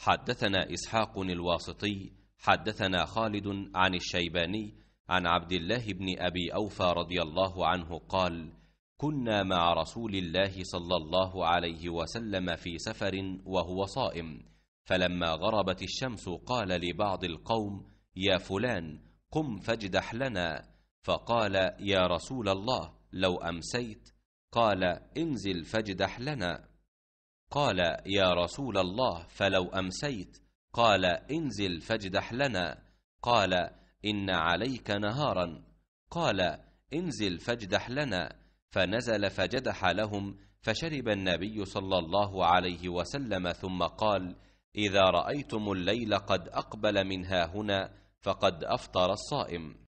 حدثنا إسحاق الواسطي حدثنا خالد عن الشيباني عن عبد الله بن أبي أوفى رضي الله عنه قال كنا مع رسول الله صلى الله عليه وسلم في سفر وهو صائم فلما غربت الشمس قال لبعض القوم يا فلان قم فاجدح لنا فقال يا رسول الله لو أمسيت قال انزل فاجدح لنا قال يا رسول الله فلو أمسيت قال انزل فاجدح لنا قال إن عليك نهارا قال انزل فاجدح لنا فنزل فجدح لهم فشرب النبي صلى الله عليه وسلم ثم قال إذا رأيتم الليل قد أقبل منها هنا فقد أفطر الصائم